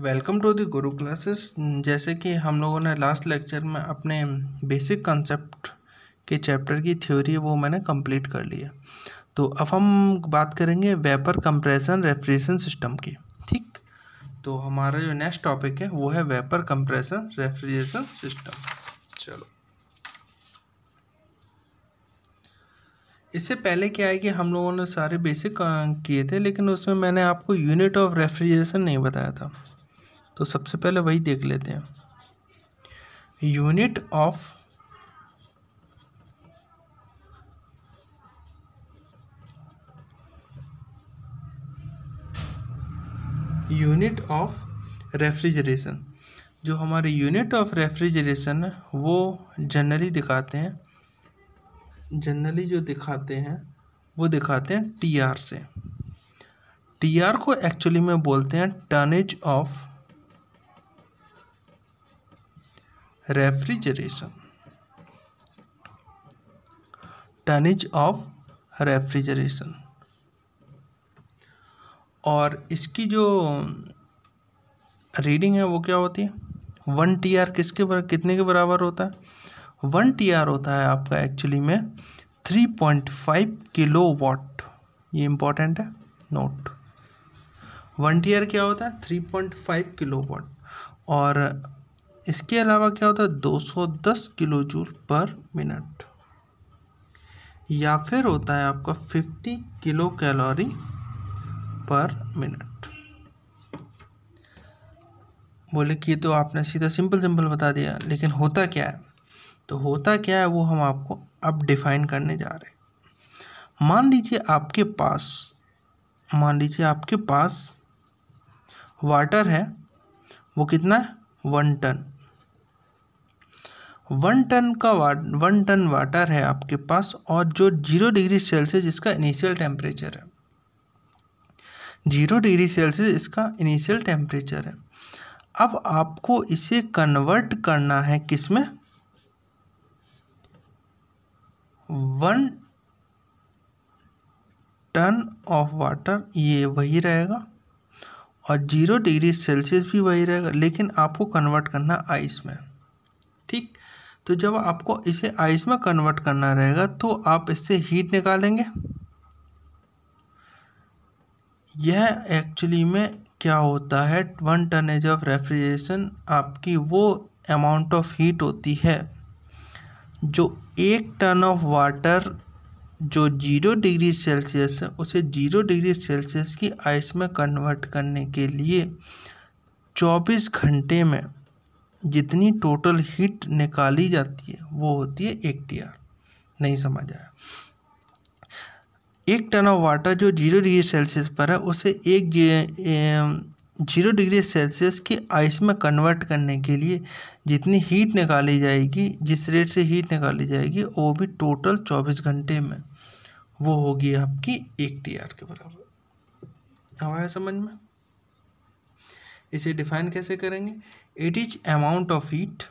Welcome to the गुरु classes जैसे कि हम लोगों ने लास्ट लेक्चर में अपने बेसिक कंसेप्ट के चैप्टर की थ्योरी वो मैंने कंप्लीट कर लिया तो अब हम बात करेंगे वेपर कंप्रेशन रेफ्रिजरेशन सिस्टम की ठीक तो हमारा जो नेक्स्ट टॉपिक है वो है वेपर कंप्रेशन रेफ्रिजरेशन सिस्टम चलो इससे पहले क्या है कि हम लोगों ने सारे बेसिक किए थे लेकिन उसमें मैंने आपको यूनिट ऑफ रेफ्रिजरेशन नहीं बताया था तो सबसे पहले वही देख लेते हैं unit of unit of refrigeration जो हमारे यूनिट ऑफ रेफ्रिजरेशन है वो जनरली दिखाते हैं जनरली जो दिखाते हैं वो दिखाते हैं टीआर से टीआर को एक्चुअली में बोलते हैं tonnage of refrigeration tonnage of refrigeration और इसकी जो रीडिंग है वो क्या होती है वन टी आर किसके बराबर कितने के बराबर होता है वन टी आर होता है आपका एक्चुअली में three point five kilowatt ये इम्पोर्टेंट है नोट वन टी आर क्या होता है three point five kilowatt और इसके अलावा क्या होता है 210 किलो जूल पर मिनट या फिर होता है आपका 50 किलो कैलोरी पर मिनट बोले कि तो आपने सीधा सिंपल सिंपल बता दिया लेकिन होता क्या है तो होता क्या है वो हम आपको अब डिफाइन करने जा रहे हैं मान लीजिए आपके पास मान लीजिए आपके पास वाटर है वो कितना है वन टन वन टन का वाट वन टन वाटर है आपके पास और जो जीरो डिग्री सेल्सियस इसका इनिशियल टेम्परेचर है जीरो डिग्री सेल्सियस इसका इनिशियल टेम्परेचर है अब आपको इसे कन्वर्ट करना है किसमें वन टन ऑफ वाटर ये वही रहेगा और जीरो डिग्री सेल्सियस भी वही रहेगा लेकिन आपको कन्वर्ट करना आइस में ठीक तो जब आपको इसे आइस में कन्वर्ट करना रहेगा तो आप इससे हीट निकालेंगे यह एक्चुअली में क्या होता है वन टनेज ऑफ रेफ्रिजरेशन आपकी वो अमाउंट ऑफ हीट होती है जो एक टन ऑफ वाटर जो जीरो डिग्री सेल्सियस है उसे जीरो डिग्री सेल्सियस की आइस में कन्वर्ट करने के लिए चौबीस घंटे में जितनी टोटल हीट निकाली जाती है वो होती है एक टी आर नहीं समझ आया एक टन ऑफ वाटर जो जीरो डिग्री सेल्सियस पर है उसे एक जीरो डिग्री सेल्सियस की आइस में कन्वर्ट करने के लिए जितनी हीट निकाली जाएगी जिस रेट से हीट निकाली जाएगी वो भी टोटल चौबीस घंटे में वो होगी आपकी एक टी आर के बराबर हवाया समझ में इसे डिफाइन कैसे करेंगे it is amount of heat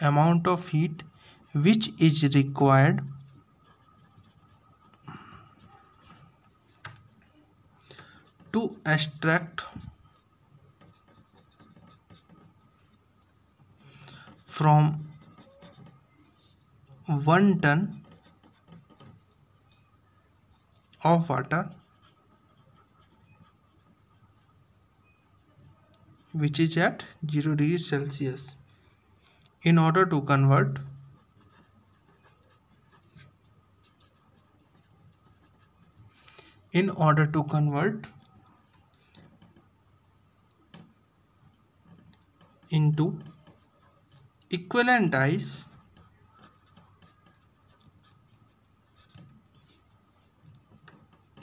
amount of heat which is required to extract from one ton of water which is at 0 degrees Celsius. In order to convert in order to convert into equivalent ice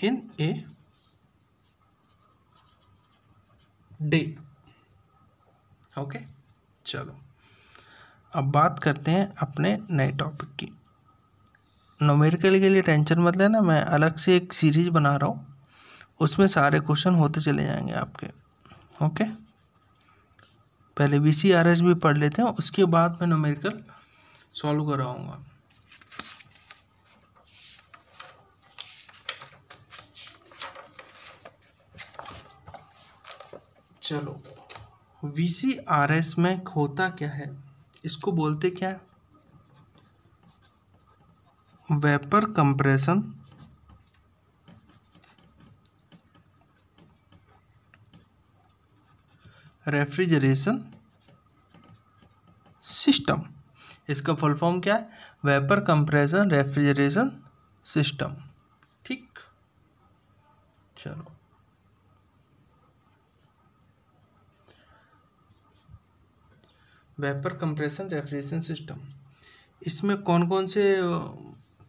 in a day okay चलो अब बात करते हैं अपने नए topic की numerical के लिए टेंशन मत लेना मैं अलग से एक सीरीज बना रहा हूँ उसमें सारे क्वेश्चन होते चले जाएंगे आपके ओके पहले बी सी आर एस भी पढ़ लेते हैं उसके बाद मैं नोमेरिकल सॉल्व कराऊँगा चलो वी सी आर एस में होता क्या है इसको बोलते क्या है वेपर कंप्रेशन रेफ्रिजरेशन सिस्टम इसका फुल फॉर्म क्या है वेपर कंप्रेशन रेफ्रिजरेशन सिस्टम ठीक चलो वेपर कंप्रेशन रेफ्रिजरेशन सिस्टम इसमें कौन कौन से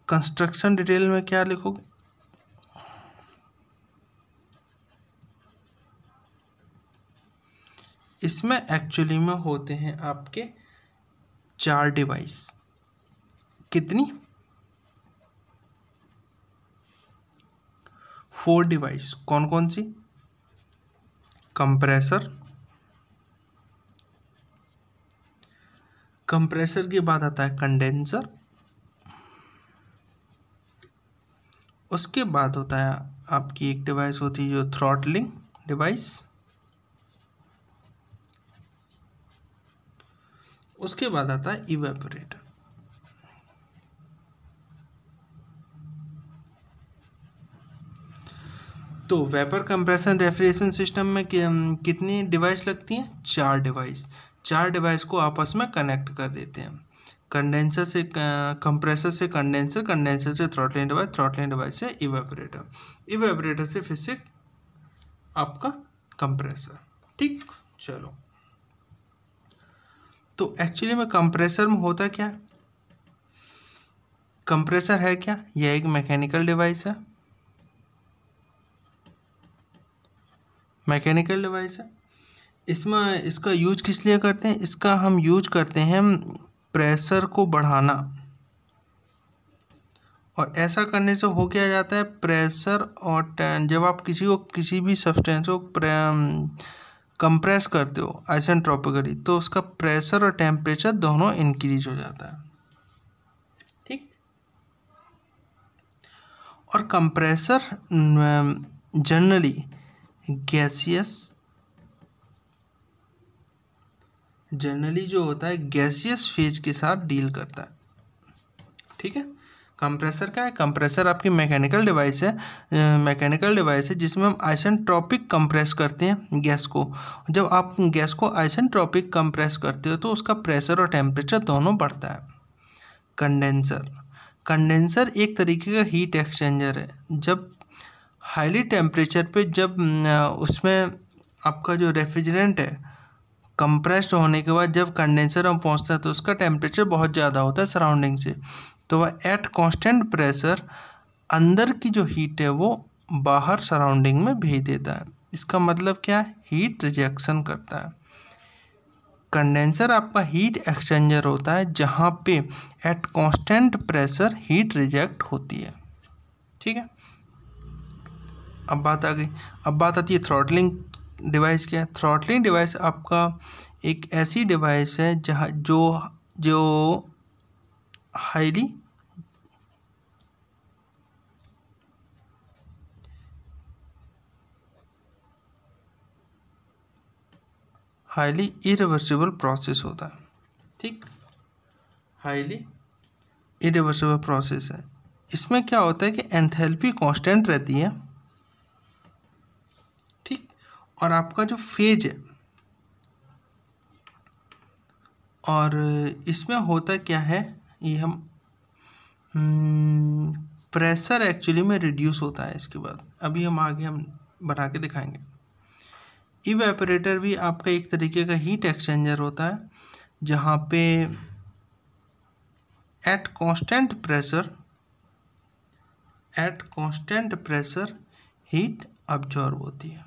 कंस्ट्रक्शन डिटेल में क्या लिखोगे इसमें एक्चुअली में होते हैं आपके चार डिवाइस कितनी फोर डिवाइस कौन कौन सी कंप्रेसर कंप्रेसर के बाद आता है कंडेंसर उसके बाद होता है आपकी एक डिवाइस होती है जो थ्रॉटलिंग डिवाइस उसके बाद आता है इवेपोरेटर तो वेपर कंप्रेशन रेफ्रिजरेशन सिस्टम में कितनी डिवाइस लगती हैं चार डिवाइस चार डिवाइस को आपस में कनेक्ट कर देते हैं कंडेंसर से कंप्रेसर से कंडेंसर कंडेंसर से थ्रॉटलिंग डिवाइस थ्रॉटलिंग डिवाइस से इवेपरेटर इवेपरेटर से फिर से आपका कंप्रेसर ठीक चलो तो एक्चुअली में कंप्रेसर में होता क्या कंप्रेसर है क्या यह एक मैकेनिकल डिवाइस है मैकेनिकल डिवाइस है इसमें इसका यूज किस लिए करते हैं इसका हम यूज करते हैं प्रेशर को बढ़ाना और ऐसा करने से हो क्या जाता है प्रेशर और जब आप किसी को किसी भी सब्सटेंस को कंप्रेस करते हो आइसन ट्रॉपिकली तो उसका प्रेशर और टेम्परेचर दोनों इंक्रीज हो जाता है ठीक और कंप्रेसर जनरली गैसियस जनरली जो होता है गैसियस फेज के साथ डील करता है ठीक है कंप्रेसर क्या है कंप्रेसर आपकी मैकेनिकल डिवाइस है मैकेनिकल डिवाइस है जिसमें हम आइसेंट्रॉपिक कंप्रेस करते हैं गैस को जब आप गैस को आइसेंट्रॉपिक कंप्रेस करते हो तो उसका प्रेशर और टेम्परेचर दोनों बढ़ता है कंडेंसर कंडेंसर एक तरीके का हीट एक्सचेंजर है जब हाईली टेम्परेचर पे जब उसमें आपका जो रेफ्रिजरेंट है कंप्रेस्ड होने के बाद जब कंडेंसर में पहुंचता है तो उसका टेम्परेचर बहुत ज़्यादा होता है सराउंडिंग से तो वह एट कांस्टेंट प्रेशर अंदर की जो हीट है वो बाहर सराउंडिंग में भेज देता है इसका मतलब क्या है हीट रिजेक्शन करता है कंडेंसर आपका हीट एक्सचेंजर होता है जहाँ पे at constant pressure heat reject होती है ठीक है अब बात आ गई अब बात आती है थ्रॉटलिंग डिवाइस क्या है थ्रॉटलिंग डिवाइस आपका एक ऐसी डिवाइस है जहाँ जो जो हाईली हाईली इरिवर्सिबल प्रोसेस होता है ठीक हाईली इरिवर्सिबल प्रोसेस है इसमें क्या होता है कि एंथैल्पी कांस्टेंट रहती है और आपका जो फेज है और इसमें होता क्या है ये हम प्रेशर हम्म, एक्चुअली में रिड्यूस होता है इसके बाद अभी हम आगे हम बना के दिखाएंगे इवेपरेटर भी आपका एक तरीके का हीट एक्सचेंजर होता है जहाँ पे at constant pressure at constant pressure heat absorb होती है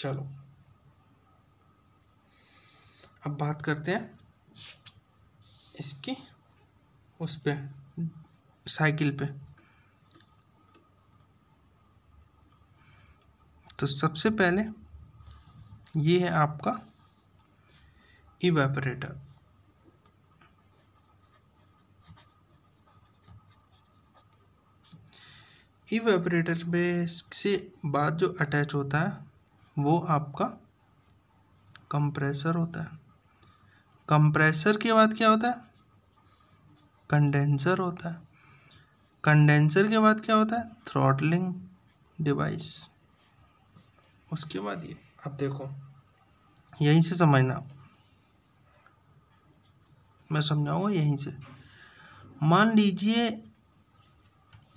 चलो अब बात करते हैं इसकी उस पर साइकिल पे तो सबसे पहले ये है आपका इवेपरेटर इवेपरेटर में से बाद जो अटैच होता है वो आपका कंप्रेसर होता है कंप्रेसर के बाद क्या होता है कंडेंसर होता है कंडेंसर के बाद क्या होता है थ्रॉटलिंग डिवाइस उसके बाद ये अब देखो यहीं से समझना मैं समझाऊंगा यहीं से मान लीजिए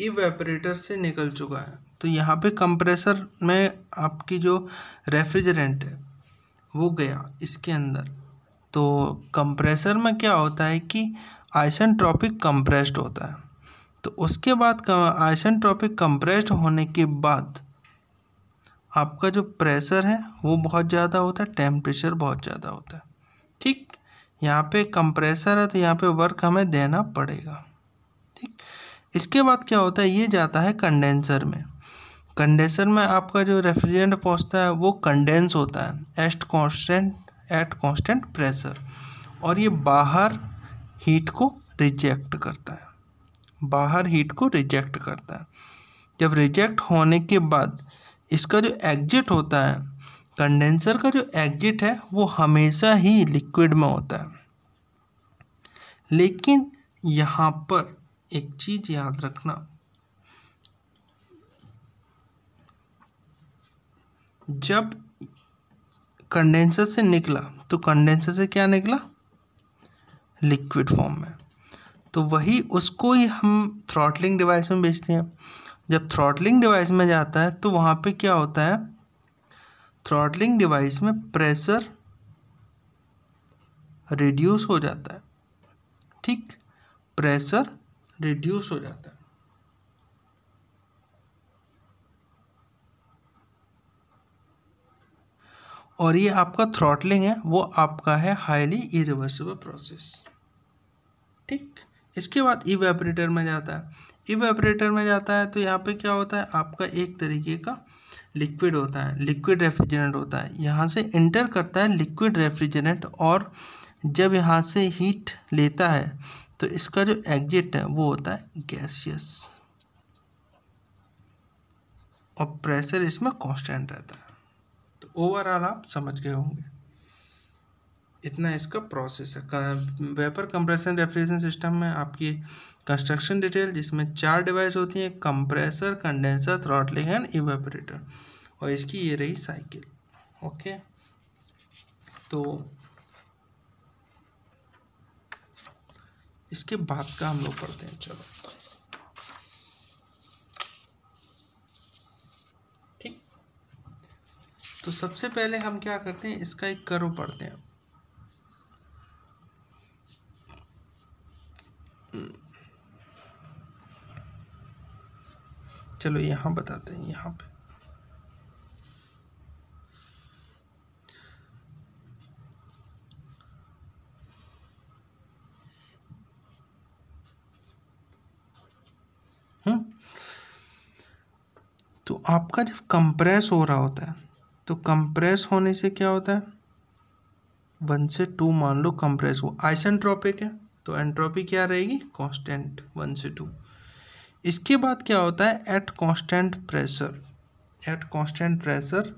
इवेपरेटर से निकल चुका है तो यहाँ पे कंप्रेसर में आपकी जो रेफ्रिजरेंट है वो गया इसके अंदर तो कंप्रेसर में क्या होता है कि आइसन ट्रॉपिक कंप्रेस्ड होता है तो उसके बाद आइसन ट्रॉपिक कंप्रेस्ड होने के बाद आपका जो प्रेशर है वो बहुत ज़्यादा होता है टेम्परेचर बहुत ज़्यादा होता है ठीक यहाँ पे कंप्रेसर है तो यहाँ पे वर्क हमें देना पड़ेगा ठीक इसके बाद क्या होता है ये जाता है कंडेंसर में कंडेंसर में आपका जो रेफ्रिजरेंट पहुंचता है वो कंडेंस होता है at constant at constant pressure और ये बाहर हीट को रिजेक्ट करता है बाहर हीट को रिजेक्ट करता है जब रिजेक्ट होने के बाद इसका जो एग्जिट होता है कंडेंसर का जो एग्जिट है वो हमेशा ही लिक्विड में होता है लेकिन यहाँ पर एक चीज़ याद रखना जब कंडेंसर से निकला तो कंडेंसर से क्या निकला लिक्विड फॉर्म में तो वही उसको ही हम थ्रॉटलिंग डिवाइस में बेचते हैं जब थ्रॉटलिंग डिवाइस में जाता है तो वहाँ पे क्या होता है थ्रॉटलिंग डिवाइस में प्रेशर रिड्यूस हो जाता है ठीक प्रेशर रिड्यूस हो जाता है और ये आपका थ्रॉटलिंग है वो आपका है हाईली इरिवर्सिबल प्रोसेस ठीक इसके बाद इवेपरेटर में जाता है इवेपरेटर में जाता है तो यहाँ पे क्या होता है आपका एक तरीके का लिक्विड होता है लिक्विड रेफ्रिजरेंट होता है यहाँ से इंटर करता है लिक्विड रेफ्रिजरेंट और जब यहाँ से हीट लेता है तो इसका जो एग्जिट है वो होता है गैसियस और प्रेशर इसमें कॉन्स्टेंट रहता है ओवरऑल आप समझ गए होंगे इतना इसका प्रोसेस है वेपर कंप्रेशन रेफ्रिजरेशन सिस्टम में आपकी कंस्ट्रक्शन डिटेल जिसमें चार डिवाइस होती हैं compressor condenser throttling and evaporator और इसकी ये रही साइकिल ओके तो इसके बाद का हम लोग पढ़ते हैं चलो तो सबसे पहले हम क्या करते हैं इसका एक कर्व पढ़ते हैं चलो यहां बताते हैं यहां पे हुँ? हम्म। तो आपका जब कंप्रेस हो रहा होता है तो कंप्रेस होने से क्या होता है वन से टू मान लो कंप्रेस हो आइसेंट्रॉपिक है तो एंट्रोपी क्या रहेगी कांस्टेंट वन से टू इसके बाद क्या होता है at constant pressure at constant pressure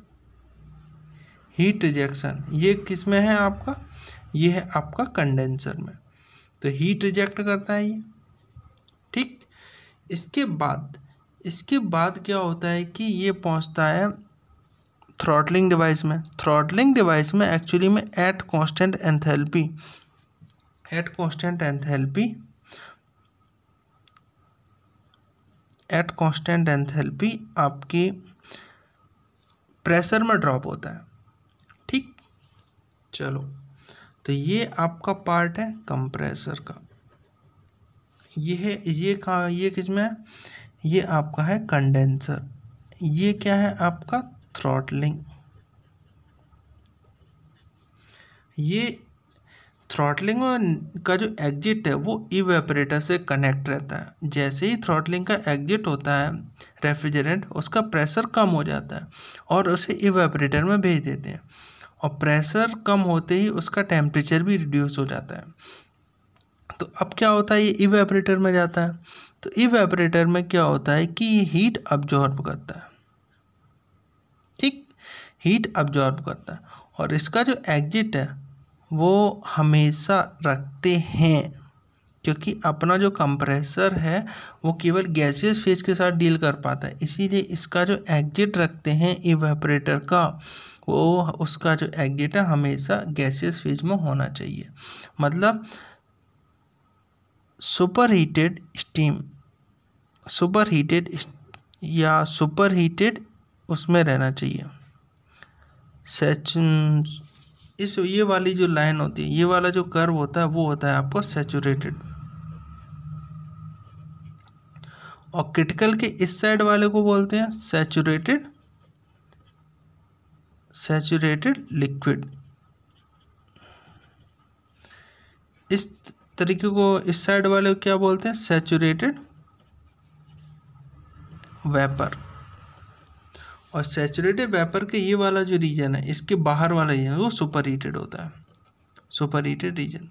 heat rejection ये किस में है आपका ये है आपका कंडेंसर में तो हीट रिजेक्ट करता है ये ठीक इसके बाद इसके बाद क्या होता है कि ये पहुंचता है थ्रॉटलिंग डिवाइस में थ्रॉटलिंग डिवाइस में एक्चुअली में at constant enthalpy at constant enthalpy at constant enthalpy आपकी प्रेशर में ड्रॉप होता है ठीक चलो तो ये आपका पार्ट है कंप्रेसर का ये है ये कहा ये किस में है ये आपका है कंडेंसर ये क्या है आपका थ्रॉटलिंग ये थ्रॉटलिंग का जो एग्जिट है वो इवेपरेटर से कनेक्ट रहता है जैसे ही थ्रॉटलिंग का एग्जिट होता है रेफ्रिजरेंट उसका प्रेशर कम हो जाता है और उसे इवेपरेटर में भेज देते हैं और प्रेशर कम होते ही उसका टेम्परेचर भी रिड्यूस हो जाता है तो अब क्या होता है ये इवेपरेटर में जाता है तो इवेपरेटर में क्या होता है कि ये हीट अब्जॉर्ब करता है हीट अब्जॉर्ब करता है और इसका जो एग्जिट है वो हमेशा रखते हैं क्योंकि अपना जो कंप्रेसर है वो केवल गैसियस फेज के साथ डील कर पाता है इसीलिए इसका जो एग्जिट रखते हैं इवेपरेटर का वो उसका जो एग्जिट है हमेशा गैसियस फेज में होना चाहिए मतलब superheated steam superheated या सुपर हीटेड उसमें रहना चाहिए सेचुन इस ये वाली जो लाइन होती है ये वाला जो कर्व होता है वो होता है आपका सेचूरेटेड और क्रिटिकल के इस साइड वाले को बोलते हैं सेचूरेटेड सेचूरेटेड लिक्विड इस तरीके को इस साइड वाले को क्या बोलते हैं सेचूरेटेड वेपर और सेचुरेटेड वेपर के ये वाला जो रीजन है इसके बाहर वाला रीजन वो सुपर हीटेड होता है सुपर हीटेड रीजन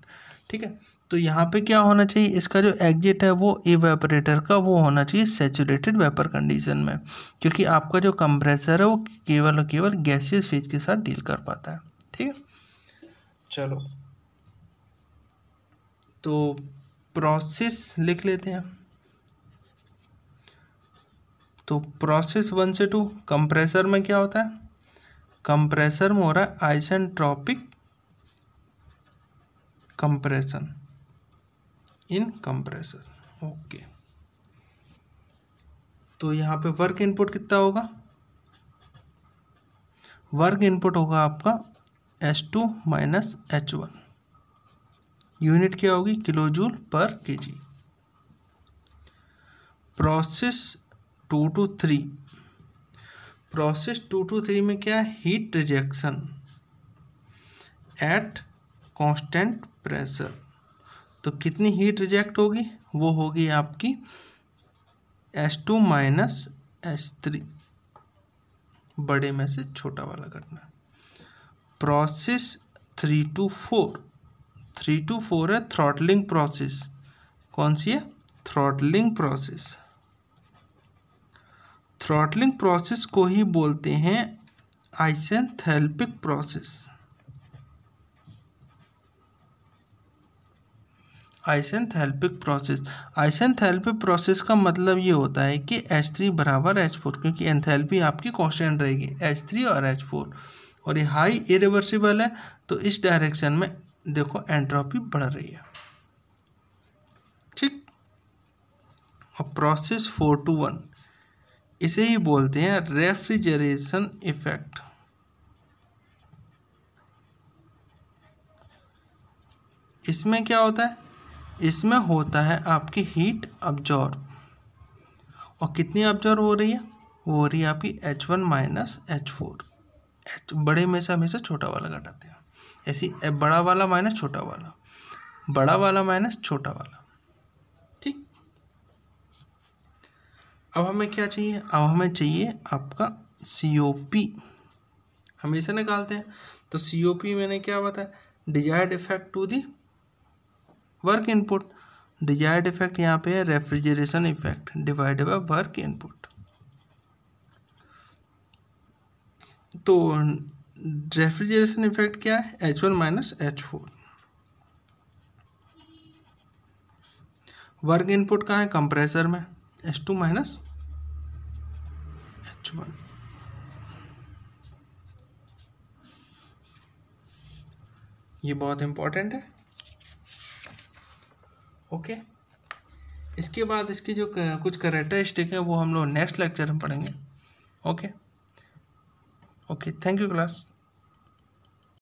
ठीक है तो यहाँ पे क्या होना चाहिए इसका जो एग्जिट है वो वेपरेटर का वो होना चाहिए सेचुरेटेड वेपर कंडीशन में क्योंकि आपका जो कंप्रेसर है वो केवल और केवल गैसियस फेज के साथ डील कर पाता है ठीक है चलो तो प्रोसेस लिख लेते हैं तो प्रोसेस वन से टू कंप्रेसर में क्या होता है कंप्रेसर में हो रहा है isentropic compression in compressor okay तो यहां पे वर्क इनपुट कितना होगा वर्क इनपुट होगा आपका s two minus h one unit क्या होगी किलो जूल पर k g process two two three process two two three में क्या है heat rejection at constant pressure तो कितनी हीट रिजेक्ट होगी वो होगी आपकी s two minus s three बड़े में से छोटा वाला करना process three two four three two four है थ्रॉटलिंग प्रोसेस कौन सी है थ्रॉटलिंग प्रोसेस थ्रॉटलिंग प्रोसेस को ही बोलते हैं isenthalpic process isenthalpic process isenthalpic process का मतलब ये होता है कि एच थ्री बराबर एच फोर क्योंकि एंथेल्पी आपकी कॉन्स्टेंट रहेगी एच थ्री और एच फोर और ये हाई इरिवर्सिबल है तो इस डायरेक्शन में देखो एंट्रोपी बढ़ रही है ठीक और प्रोसेस फोर टू वन इसे ही बोलते हैं रेफ्रिजरेशन इफेक्ट इसमें क्या होता है इसमें होता है आपकी हीट अब्जॉर्ब और कितनी अब्जॉर्ब हो रही है वो हो रही है आपकी h one minus h four h बड़े में से हमेशा छोटा वाला घटाते हैं ऐसी बड़ा वाला माइनस छोटा वाला बड़ा वाला माइनस छोटा वाला अब हमें क्या चाहिए अब हमें चाहिए आपका सी ओ पी हमेशा निकालते हैं तो सी ओ पी मैंने क्या बताया desired effect to the work input desired effect यहाँ पे है refrigeration effect divided by work input तो रेफ्रिजरेशन इफेक्ट क्या है h one minus h four work input कहाँ है कंप्रेसर में एच टू माइनस वन ये बहुत इम्पॉर्टेंट है ओके इसके बाद इसकी जो कुछ करेक्टरिस्टिक है वो हम लोग नेक्स्ट लेक्चर में पढ़ेंगे okay okay thank you class